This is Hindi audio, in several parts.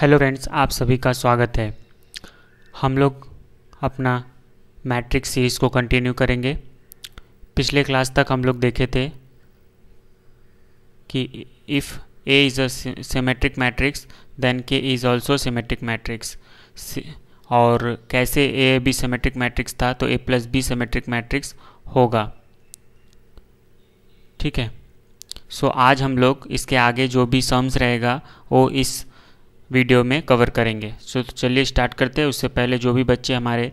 हेलो फ्रेंड्स आप सभी का स्वागत है हम लोग अपना मैट्रिक्स सीरीज़ को कंटिन्यू करेंगे पिछले क्लास तक हम लोग देखे थे कि if A is a symmetric matrix then k is also symmetric matrix और कैसे ए बी सिमेट्रिक मैट्रिक्स था तो A plus B symmetric matrix होगा ठीक है सो so, आज हम लोग इसके आगे जो भी सम्स रहेगा वो इस वीडियो में कवर करेंगे सो तो चलिए स्टार्ट करते हैं उससे पहले जो भी बच्चे हमारे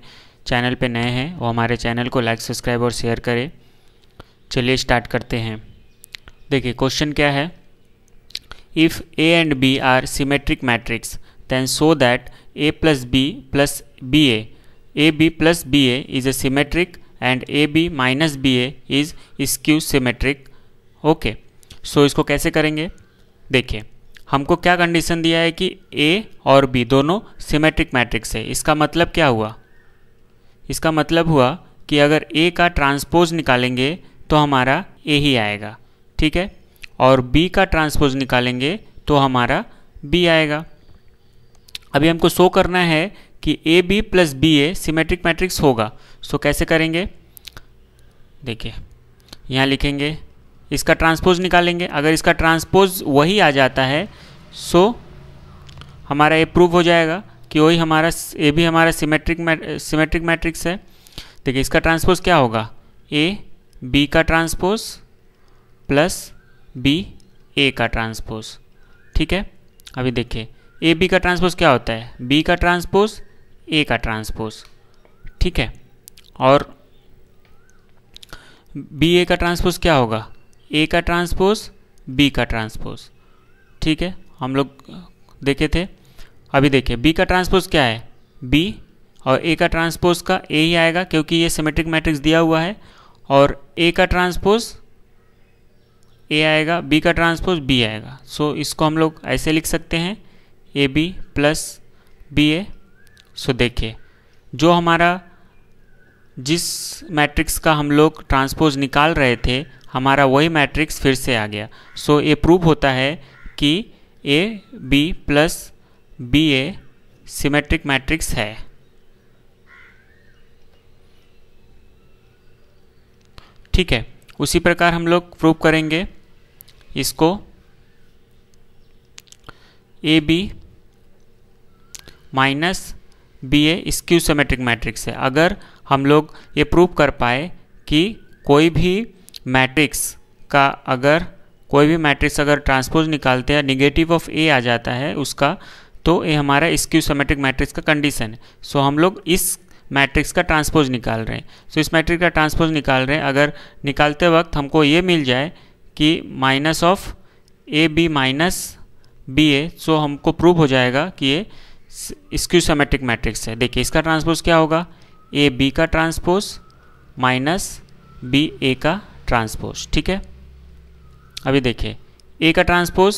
चैनल पे नए हैं वो हमारे चैनल को लाइक सब्सक्राइब और शेयर करें चलिए स्टार्ट करते हैं देखिए क्वेश्चन क्या है if A and B are symmetric matrix then so that B plus B A A B plus B A is a symmetric and A B minus B A is skew symmetric okay so इसको कैसे करेंगे देखिए हमको क्या कंडीशन दिया है कि ए और बी दोनों सिमेट्रिक मैट्रिक्स है इसका मतलब क्या हुआ इसका मतलब हुआ कि अगर ए का ट्रांसपोज निकालेंगे तो हमारा ए ही आएगा ठीक है और बी का ट्रांसपोज निकालेंगे तो हमारा बी आएगा अभी हमको शो करना है कि A B plus B A symmetric matrix होगा सो कैसे करेंगे देखिए यहाँ लिखेंगे इसका ट्रांसपोज निकालेंगे अगर इसका ट्रांसपोज वही आ जाता है सो हमारा ये प्रूव हो जाएगा कि वही हमारा ए भी हमारा सिमेट्रिक सिमेट्रिक मैट्रिक्स है देखिए इसका ट्रांसपोज क्या होगा ए बी का ट्रांसपोज प्लस बी ए का ट्रांसपोज ठीक है अभी देखिए ए बी का ट्रांसपोज क्या होता है बी का ट्रांसपोज ए का ट्रांसपोज ठीक है और बी ए का ट्रांसपोज क्या होगा ए का ट्रांसपोज बी का ट्रांसपोज ठीक है हम लोग देखे थे अभी देखिए बी का ट्रांसपोज क्या है बी और ए का ट्रांसपोज का ए ही आएगा क्योंकि ये सिमेट्रिक मैट्रिक्स दिया हुआ है और ए का ट्रांसपोज ए आएगा बी का ट्रांसपोज बी आएगा सो so, इसको हम लोग ऐसे लिख सकते हैं A B plus B A so देखिए जो हमारा जिस मैट्रिक्स का हम लोग ट्रांसपोज निकाल रहे थे हमारा वही मैट्रिक्स फिर से आ गया सो ये प्रूव होता है कि A B plus B A symmetric matrix है ठीक है उसी प्रकार हम लोग प्रूव करेंगे इसको A B minus B A skew symmetric matrix है अगर हम लोग ये प्रूव कर पाए कि कोई भी मैट्रिक्स का अगर कोई भी मैट्रिक्स अगर ट्रांसपोज निकालते हैं निगेटिव ऑफ ए आ जाता है उसका तो ये हमारा स्क्यू सोमेट्रिक मैट्रिक्स का कंडीशन है सो हम लोग इस मैट्रिक्स का ट्रांसपोज निकाल रहे हैं सो इस मैट्रिक्स का ट्रांसपोज निकाल रहे हैं अगर निकालते वक्त हमको ये मिल जाए कि minus of A B minus B A so हमको प्रूव हो जाएगा कि ये स्क्यू सोमेट्रिक मैट्रिक्स है देखिए इसका ट्रांसपोज क्या होगा ए बी का ट्रांसपोज माइनस बी ए का ट्रांसपोज ठीक है अभी देखिए ए का ट्रांसपोज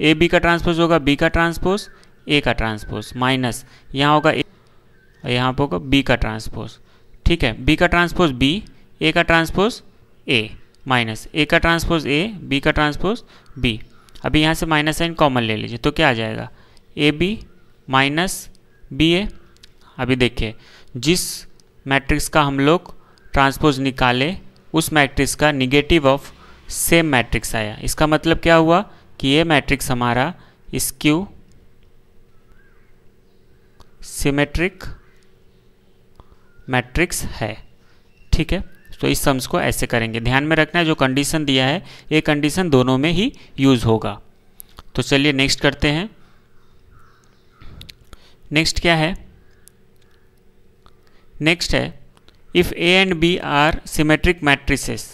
ए बी का ट्रांसपोज होगा बी का ट्रांसपोज ए का ट्रांसपोज माइनस यहाँ होगा ए यहाँ पर होगा बी का ट्रांसपोज ठीक है बी का ट्रांसपोज बी ए का ट्रांसपोज ए माइनस ए का ट्रांसपोज ए बी का ट्रांसपोज बी अभी यहाँ से माइनस साइन कॉमन ले लीजिए तो क्या आ जाएगा A B minus B A अभी देखिए जिस मैट्रिक्स का हम लोग ट्रांसपोज निकाले उस मैट्रिक्स का निगेटिव ऑफ सेम मैट्रिक्स आया इसका मतलब क्या हुआ कि ये मैट्रिक्स हमारा स्क्यू सिमेट्रिक मैट्रिक्स है ठीक है तो इस सम्स को ऐसे करेंगे ध्यान में रखना है जो कंडीशन दिया है ये कंडीशन दोनों में ही यूज़ होगा तो चलिए नेक्स्ट करते हैं नेक्स्ट क्या है नेक्स्ट है if A and B are symmetric matrices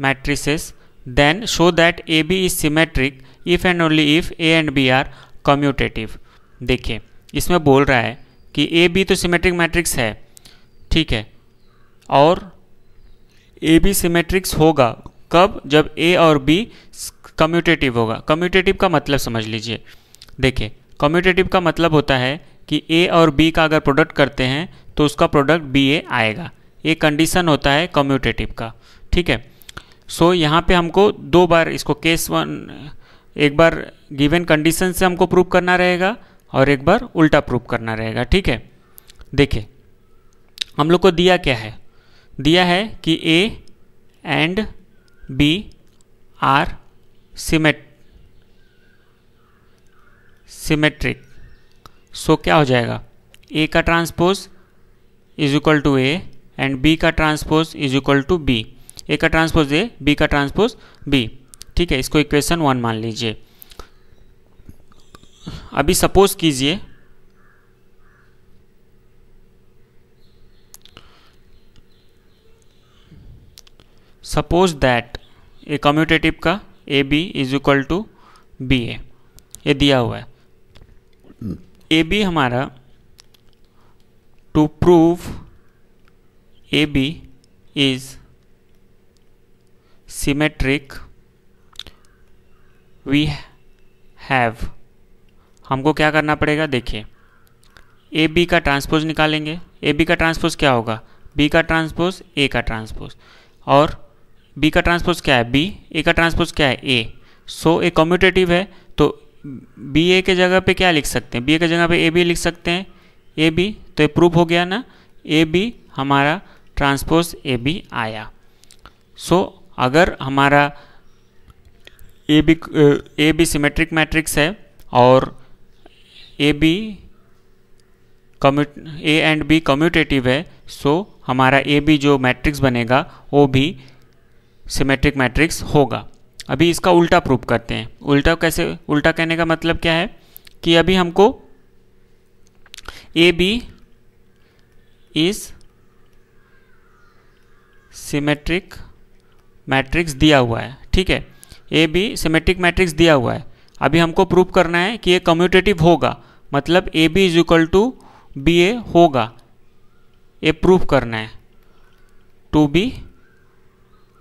matrix then show that A B is symmetric if and only if A and B are commutative देखिए इसमें बोल रहा है कि ए बी तो सिमेट्रिक मैट्रिक्स है ठीक है और ए बी सिमेट्रिक्स होगा कब जब ए और बी कम्यूटेटिव होगा कम्यूटेटिव का मतलब समझ लीजिए देखिए कम्यूटेटिव का मतलब होता है कि ए और बी का अगर प्रोडक्ट करते हैं तो उसका प्रोडक्ट बी ए आएगा ये कंडीशन होता है कम्यूटेटिव का ठीक है सो so, यहाँ पे हमको दो बार इसको केस वन एक बार गिवन कंडीशन से हमको प्रूव करना रहेगा और एक बार उल्टा प्रूव करना रहेगा ठीक है देखिए हम लोग को दिया क्या है दिया है कि A and B are symmetric symmetric so क्या हो जाएगा ए का transpose is equal to A and B का transpose is equal to B A का ट्रांसपोज ए बी का ट्रांसपोज बी ठीक है इसको इक्वेशन वन मान लीजिए अभी सपोज कीजिए सपोज दैट ए कम्यूटेटिव का A B is equal to B A ये दिया हुआ है hmm. ए बी हमारा to prove A B is symmetric we have हमको क्या करना पड़ेगा देखिए ए बी का ट्रांसपोज निकालेंगे ए बी का ट्रांसपोज क्या होगा बी का ट्रांसपोज ए का ट्रांसपोज और बी का ट्रांसपोज क्या है बी ए का ट्रांसपोज क्या है ए सो ए कम्यूटेटिव है तो बी ए के जगह पे क्या लिख सकते हैं बी ए के जगह पे ए बी लिख सकते हैं ए बी तो ये प्रूफ हो गया ना ए बी हमारा ट्रांसपोज ए बी आया सो so, अगर हमारा A B A B symmetric matrix है और A B commute A and B commutative है सो so हमारा ए बी जो मैट्रिक्स बनेगा वो भी सिमेट्रिक मैट्रिक्स होगा अभी इसका उल्टा प्रूफ करते हैं उल्टा कैसे उल्टा कहने का मतलब क्या है कि अभी हमको A B is symmetric matrix दिया हुआ है ठीक है ए बी सिमेट्रिक मैट्रिक्स दिया हुआ है अभी हमको प्रूफ करना है कि ये कम्यूटेटिव होगा मतलब A B is equal to B A होगा ये प्रूफ करना है to be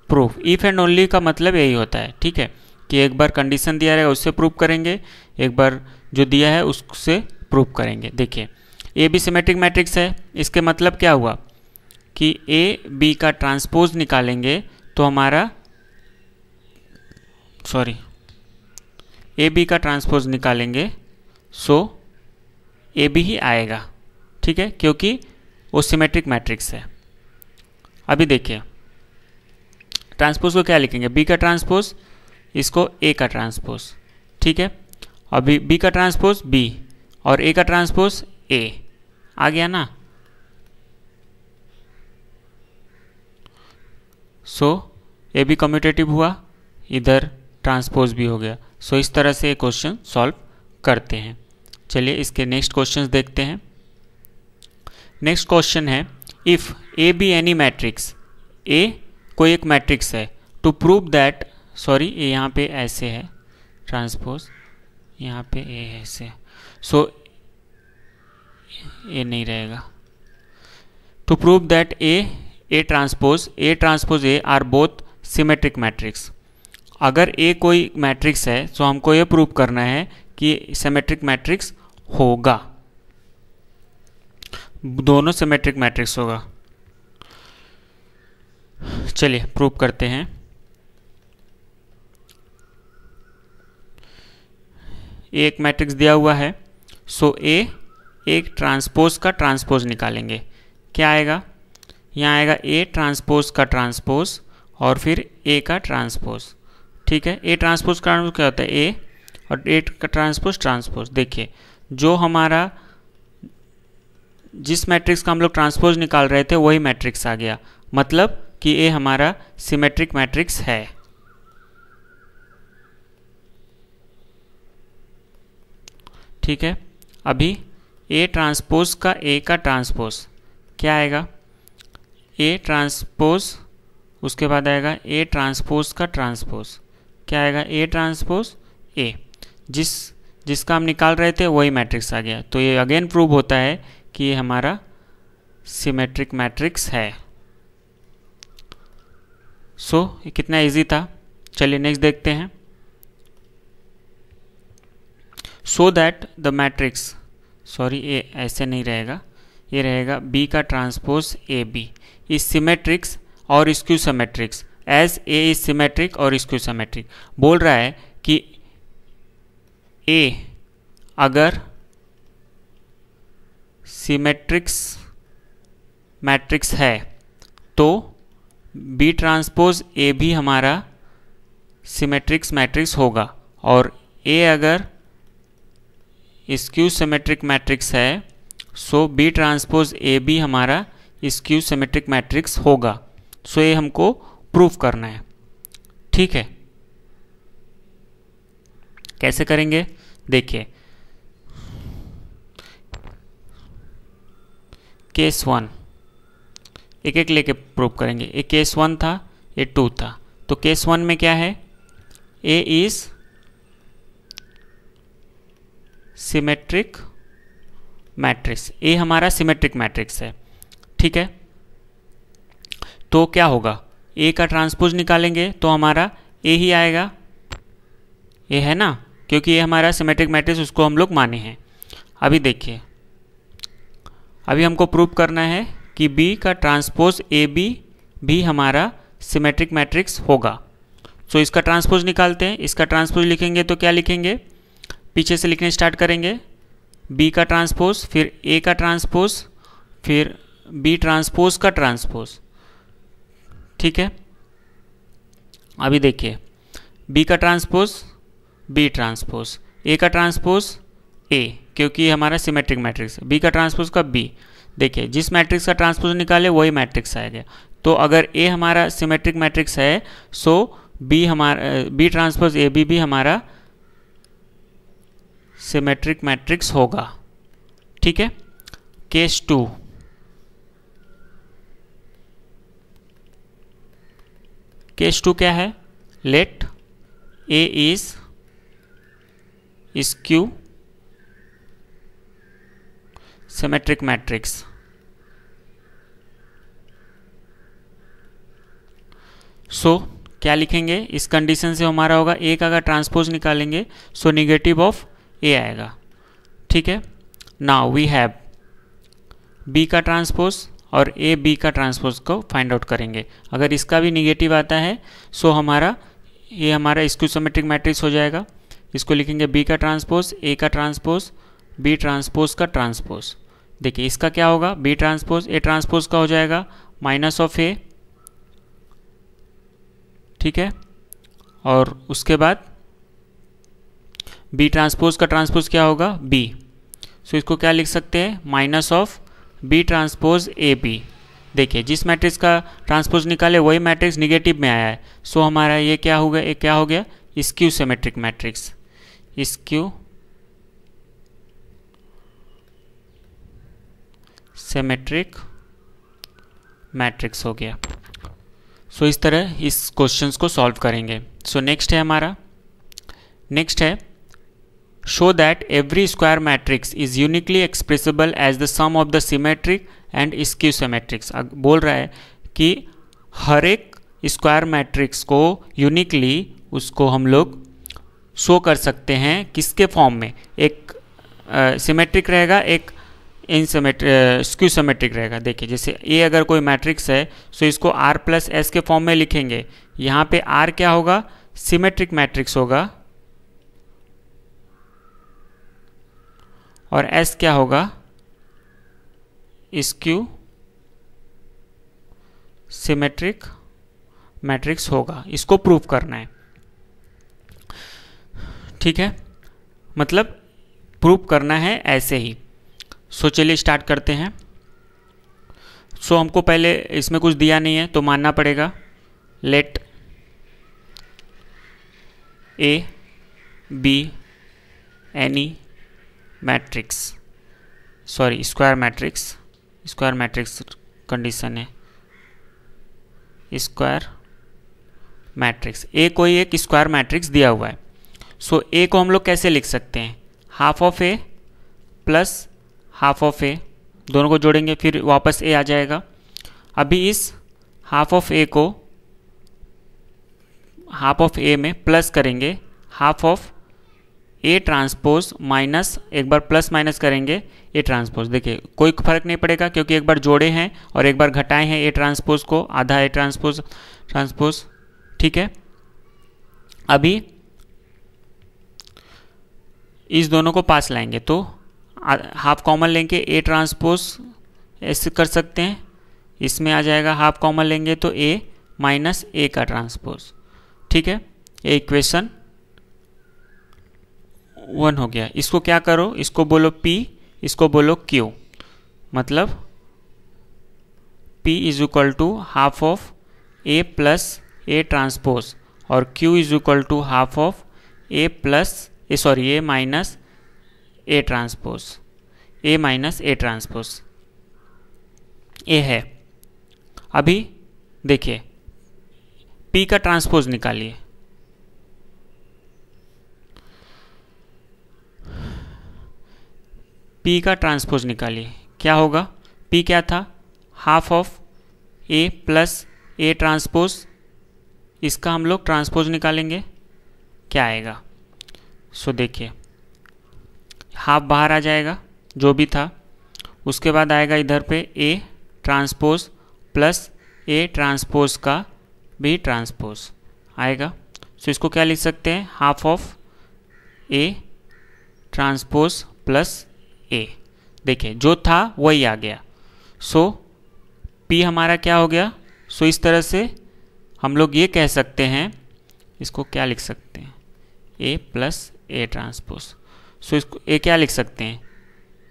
proof if and only का मतलब यही होता है ठीक है कि एक बार कंडीशन दिया रहेगा उससे प्रूफ करेंगे एक बार जो दिया है उससे प्रूफ करेंगे देखिए ए बी सीमेट्रिक मैट्रिक्स है इसके मतलब क्या हुआ कि ए बी का ट्रांसपोज निकालेंगे तो हमारा सॉरी ए बी का ट्रांसपोज निकालेंगे सो ए बी ही आएगा ठीक है क्योंकि वो सिमेट्रिक मैट्रिक्स है अभी देखिए ट्रांसपोज को क्या लिखेंगे बी का ट्रांसपोज इसको ए का ट्रांसपोज ठीक है और बी बी का ट्रांसपोज बी और ए का ट्रांसपोज ए आ गया ना सो ए भी कम्यूटेटिव हुआ इधर ट्रांसपोज भी हो गया सो so, इस तरह से क्वेश्चन सॉल्व करते हैं चलिए इसके नेक्स्ट क्वेश्चन देखते हैं नेक्स्ट क्वेश्चन है if A be any matrix A कोई एक मैट्रिक्स है टू प्रूव दैट सॉरी ये यहाँ पे ऐसे है ट्रांसपोज यहाँ पे ए ऐसे सो ए नहीं रहेगा to prove that A A transpose A transpose A are both symmetric matrix अगर ए कोई मैट्रिक्स है तो हमको ये प्रूव करना है कि सिमेट्रिक मैट्रिक्स होगा दोनों सिमेट्रिक मैट्रिक्स होगा चलिए प्रूव करते हैं एक मैट्रिक्स दिया हुआ है सो ए एक ट्रांसपोज का ट्रांसपोज निकालेंगे क्या आएगा यहाँ आएगा ए ट्रांसपोज का ट्रांसपोज और फिर ए का ट्रांसपोज ठीक है ए ट्रांसपोज का क्या होता है ए और ए का ट्रांसपोज ट्रांसपोज देखिए जो हमारा जिस मैट्रिक्स का हम लोग ट्रांसपोज निकाल रहे थे वही मैट्रिक्स आ गया मतलब कि ये हमारा सिमेट्रिक मैट्रिक्स है ठीक है अभी ए ट्रांसपोज का ए का ट्रांसपोज क्या आएगा ए ट्रांसपोज उसके बाद आएगा ए ट्रांसपोज का ट्रांसपोज क्या आएगा ए ट्रांसपोज ए जिस जिसका हम निकाल रहे थे वही मैट्रिक्स आ गया तो ये अगेन प्रूव होता है कि ये हमारा सिमेट्रिक मैट्रिक्स है सो so, ये कितना इजी था चलिए नेक्स्ट देखते हैं so that the matrix sorry A ऐसे नहीं रहेगा ये रहेगा बी का transpose A B is symmetrics और skew symmetrics as A is symmetric और स्क्यू सिमेट्रिक बोल रहा है कि ए अगर सिमेट्रिक्स मैट्रिक्स है तो बी ट्रांसपोज ए भी हमारा सिमेट्रिक्स मैट्रिक्स होगा और ए अगर स्क्यू सिमेट्रिक मैट्रिक्स है सो बी ट्रांसपोज ए भी हमारा स्क्यू सिमेट्रिक मैट्रिक्स होगा सो ये हमको प्रूफ करना है ठीक है कैसे करेंगे देखिए केस वन एक एक लेके प्रूव करेंगे ये केस वन था ये टू था तो केस वन में क्या है A is symmetric matrix A हमारा सिमेट्रिक मैट्रिक्स है ठीक है तो क्या होगा ए का ट्रांसपोज निकालेंगे तो हमारा ए ही आएगा ये है ना क्योंकि ये हमारा सिमेट्रिक मैट्रिक्स उसको हम लोग माने हैं अभी देखिए अभी हमको प्रूफ करना है कि B का ट्रांसपोज ए बी भी हमारा सिमेट्रिक मैट्रिक्स होगा सो so, इसका ट्रांसपोज निकालते हैं इसका ट्रांसपोज लिखेंगे तो क्या लिखेंगे पीछे से लिखने स्टार्ट करेंगे B का ट्रांसपोज फिर A का ट्रांसपोज फिर B ट्रांसपोज का ट्रांसपोज ठीक है अभी देखिए B का ट्रांसपोज B ट्रांसपोज A का ट्रांसपोज A क्योंकि हमारा सिमेट्रिक मैट्रिक्स B का ट्रांसपोज का B देखिए जिस मैट्रिक्स का ट्रांसपोज निकाले वही मैट्रिक्स आएगा तो अगर ए हमारा सिमेट्रिक मैट्रिक्स है सो बी हमारा बी ट्रांसपोज ए बी भी हमारा सिमेट्रिक मैट्रिक्स होगा ठीक है केस टू केस टू क्या है let A is skew symmetric matrix so so, क्या लिखेंगे इस कंडीशन से हमारा होगा ए का अगर ट्रांसपोज निकालेंगे सो निगेटिव ऑफ ए आएगा ठीक है नाउ वी हैव बी का ट्रांसपोज और ए बी का ट्रांसपोज को फाइंड आउट करेंगे अगर इसका भी निगेटिव आता है सो so हमारा ये हमारा स्क्यूसोमेट्रिक मैट्रिक्स हो जाएगा इसको लिखेंगे बी का ट्रांसपोज ए का ट्रांसपोज बी ट्रांसपोज का ट्रांसपोज देखिए इसका क्या होगा बी ट्रांसपोज ए ट्रांसपोज का हो जाएगा माइनस ऑफ ए ठीक है और उसके बाद बी ट्रांसपोज का ट्रांसपोज क्या होगा बी सो इसको क्या लिख सकते हैं minus of B transpose A B देखिए जिस मैट्रिक्स का ट्रांसपोज निकाले वही मैट्रिक्स निगेटिव में आया है सो हमारा ये क्या गया ये क्या हो गया is skew symmetric matrix is skew symmetric matrix हो गया सो so, इस तरह इस क्वेश्चंस को सॉल्व करेंगे सो so, नेक्स्ट है हमारा नेक्स्ट है show that every square matrix is uniquely expressible as the sum of the symmetric and skew symmetrics बोल रहा है कि हर एक स्क्वायर मैट्रिक्स को यूनिकली उसको हम लोग शो कर सकते हैं किसके फॉर्म में एक सिमेट्रिक uh, रहेगा एक इनसमेट्रिक स्क्यू समेट्रिक रहेगा देखिए जैसे ए अगर कोई मैट्रिक्स है सो तो इसको आर प्लस एस के फॉर्म में लिखेंगे यहाँ पे आर क्या होगा सिमेट्रिक मैट्रिक्स होगा और एस क्या होगा स्क्यू सिमेट्रिक मैट्रिक्स होगा इसको प्रूफ करना है ठीक है मतलब प्रूफ करना है ऐसे ही सो चलिए स्टार्ट करते हैं सो so, हमको पहले इसमें कुछ दिया नहीं है तो मानना पड़ेगा let A be any matrix sorry square matrix square matrix condition है स्क्वायर मैट्रिक्स ए कोई एक स्क्वायर मैट्रिक्स दिया हुआ है सो so, ए को हम लोग कैसे लिख सकते हैं half of A plus half of A दोनों को जोड़ेंगे फिर वापस ए आ जाएगा अभी इस हाफ ऑफ ए को हाफ ऑफ ए में प्लस करेंगे half of A transpose minus एक बार प्लस माइनस करेंगे ए ट्रांसपोज देखिए कोई फर्क नहीं पड़ेगा क्योंकि एक बार जोड़े हैं और एक बार घटाए हैं ए ट्रांसपोज को आधा ए ट्रांसपोज ट्रांसपोज ठीक है अभी इस दोनों को पास लाएंगे तो हाफ कॉमन लेंगे ए ट्रांसपोज ऐसे कर सकते हैं इसमें आ जाएगा हाफ कॉमन लेंगे तो ए माइनस ए का ट्रांसपोज ठीक है ये इक्वेशन वन हो गया इसको क्या करो इसको बोलो पी इसको बोलो क्यू मतलब P is equal to half of A plus A transpose और Q is equal to half of A plus A sorry A minus A transpose A minus A transpose A है अभी देखिए पी का ट्रांसपोज निकालिए पी का ट्रांसपोज निकालिए क्या होगा पी क्या था half of A plus A transpose इसका हम लोग ट्रांसपोज निकालेंगे क्या आएगा सो देखिए हाफ बाहर आ जाएगा जो भी था उसके बाद आएगा इधर पे A transpose plus A transpose का बी ट्रांसपोज आएगा सो so, इसको क्या लिख सकते हैं half of A transpose plus A देखिए जो था वही आ गया सो so, पी हमारा क्या हो गया सो so, इस तरह से हम लोग ये कह सकते हैं इसको क्या लिख सकते हैं ए प्लस ए ट्रांसपोज सो इसको ए क्या लिख सकते हैं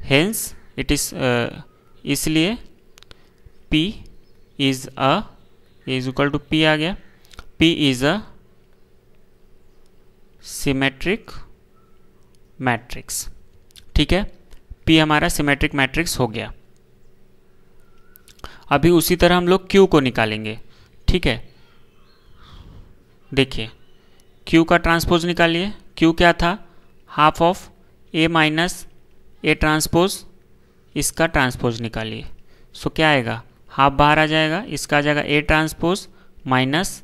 हेंस इट इज़ इसलिए P is a is equal to P आ गया P is a symmetric matrix ठीक है P हमारा सिमेट्रिक मैट्रिक्स हो गया अभी उसी तरह हम लोग Q को निकालेंगे ठीक है देखिए Q का ट्रांसपोज निकालिए Q क्या था half of A minus A transpose इसका ट्रांसपोज निकालिए सो क्या आएगा हाफ बाहर आ जाएगा इसका आ जाएगा A transpose minus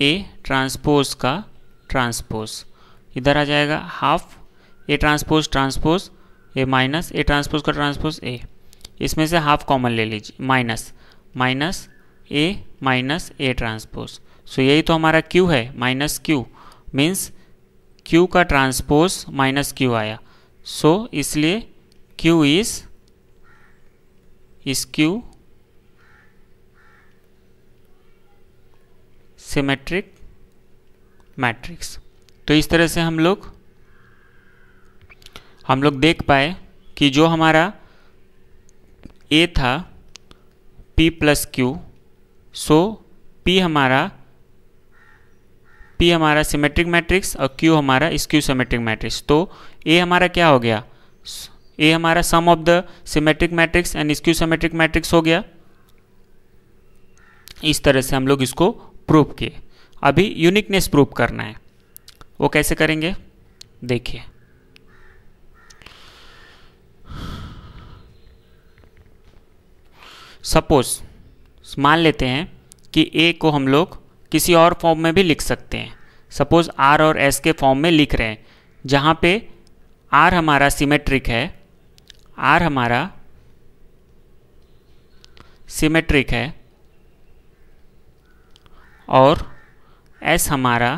A transpose का ट्रांसपोज इधर आ जाएगा half A transpose transpose A minus A transpose का ट्रांसपोज ए इसमें से हाफ कॉमन ले लीजिए minus minus A minus A transpose so यही तो हमारा क्यू है माइनस क्यू मीन्स Q का ट्रांसपोज माइनस Q आया सो so, इसलिए Q इज इस Q सिमेट्रिक मैट्रिक्स तो इस तरह से हम लोग हम लोग देख पाए कि जो हमारा ए था P plus Q so P हमारा पी हमारा सिमेट्रिक मैट्रिक्स और क्यू हमारा स्क्यू सिमेट्रिक मैट्रिक्स तो ए हमारा क्या हो गया ए हमारा sum of the symmetric matrix and skew symmetric matrix हो गया इस तरह से हम लोग इसको प्रूफ किए अभी यूनिकनेस प्रूफ करना है वो कैसे करेंगे देखिए सपोज मान लेते हैं कि ए को हम लोग किसी और फॉर्म में भी लिख सकते हैं सपोज़ आर और एस के फॉर्म में लिख रहे हैं जहाँ पे आर हमारा सिमेट्रिक है आर हमारा सिमेट्रिक है और एस हमारा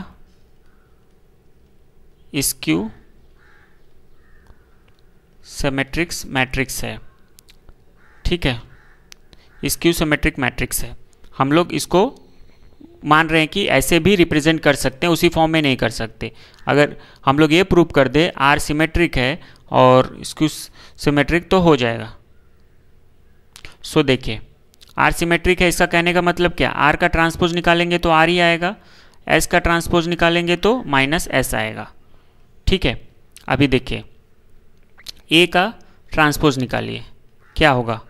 स्क्यू सेमेट्रिक्स मैट्रिक्स है ठीक है स्क्यू सेमेट्रिक मैट्रिक्स है हम लोग इसको मान रहे हैं कि ऐसे भी रिप्रेजेंट कर सकते हैं उसी फॉर्म में नहीं कर सकते अगर हम लोग ये प्रूव कर दे आर सिमेट्रिक है और इसको सिमेट्रिक तो हो जाएगा सो so, देखिए आर सिमेट्रिक है इसका कहने का मतलब क्या आर का ट्रांसपोज निकालेंगे तो आर ही आएगा एस का ट्रांसपोज निकालेंगे तो माइनस एस आएगा ठीक है अभी देखिए ए का ट्रांसपोज निकालिए क्या होगा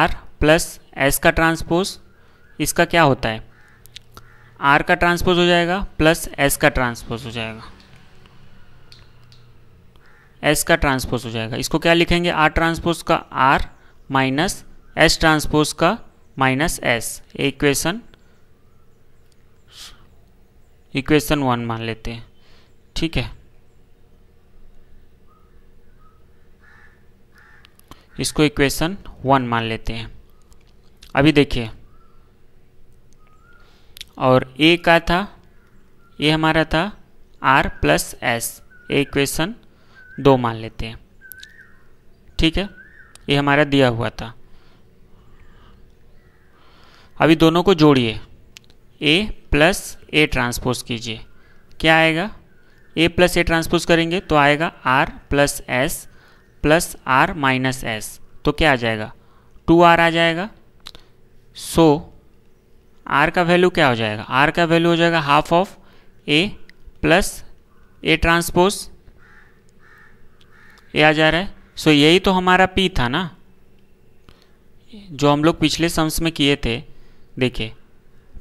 आर प्लस एस का ट्रांसपोज इसका क्या होता है आर का ट्रांसपोज हो जाएगा प्लस एस का ट्रांसपोज हो जाएगा एस का ट्रांसपोज हो जाएगा इसको क्या लिखेंगे आर ट्रांसपोज का आर माइनस एस ट्रांसपोज का minus S equation equation one मान लेते हैं ठीक है इसको इक्वेशन वन मान लेते हैं अभी देखिए और ए का था ये हमारा था R plus S A equation दो मान लेते हैं ठीक है ये हमारा दिया हुआ था अभी दोनों को जोड़िए ए प्लस ए ट्रांसपोज कीजिए क्या आएगा ए प्लस ए ट्रांसपोज करेंगे तो आएगा R plus S plus R minus S तो क्या आ जाएगा टू आर आ जाएगा सो so, आर का वैल्यू क्या हो जाएगा आर का वैल्यू हो जाएगा half of A plus A transpose A आ जा रहा है सो so, यही तो हमारा पी था ना जो हम लोग पिछले सम्स में किए थे देखिए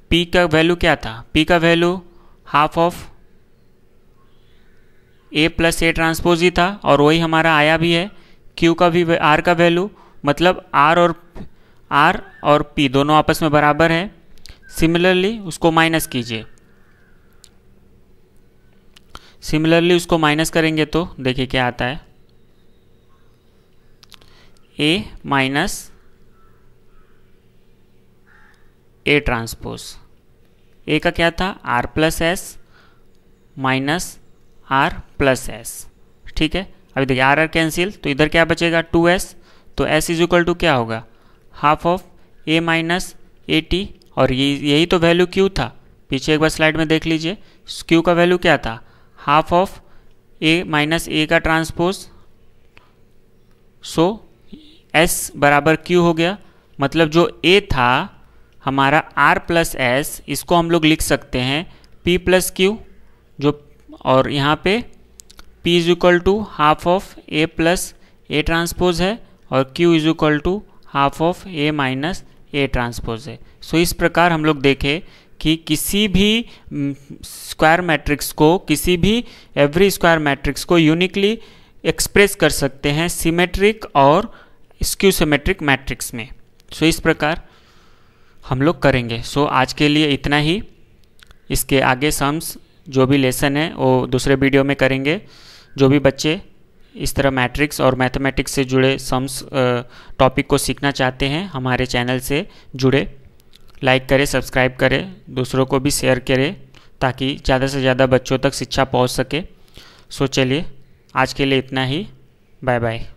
पी का वैल्यू क्या था पी का value half of A plus A transpose ही था और वही हमारा आया भी है क्यू का भी आर का वैल्यू मतलब आर और आर और पी दोनों आपस में बराबर है सिमिलरली उसको माइनस कीजिए सिमिलरली उसको माइनस करेंगे तो देखिए क्या आता है ए माइनस ए ट्रांसपोज ए का क्या था R plus S minus R plus S ठीक है अभी देखिए आर आर कैंसिल तो इधर क्या बचेगा टू एस तो एस इज इक्वल टू क्या होगा half of A minus A T और ये यही तो वैल्यू क्यू था पीछे एक बार स्लाइड में देख लीजिए क्यू का वैल्यू क्या था half of A minus A का ट्रांसपोज सो एस बराबर क्यू हो गया मतलब जो ए था हमारा आर प्लस एस इसको हम लोग लिख सकते हैं पी प्लस क्यू जो और यहाँ पे P is equal to half of A plus A transpose है और Q is equal to half of A minus A transpose है सो इस प्रकार हम लोग देखें कि किसी भी स्क्वायर हम्म, मैट्रिक्स को किसी भी एवरी स्क्वायर मैट्रिक्स को यूनिकली एक्सप्रेस कर सकते हैं सिमेट्रिक और स्क्यू सिमेट्रिक मैट्रिक्स में सो इस प्रकार हम लोग करेंगे सो आज के लिए इतना ही इसके आगे सम्स जो भी लेसन है वो दूसरे वीडियो में करेंगे जो भी बच्चे इस तरह मैट्रिक्स और मैथमेटिक्स से जुड़े सम्स टॉपिक को सीखना चाहते हैं हमारे चैनल से जुड़े लाइक करें सब्सक्राइब करें दूसरों को भी शेयर करें ताकि ज़्यादा से ज़्यादा बच्चों तक शिक्षा पहुँच सके सो चलिए आज के लिए इतना ही बाय बाय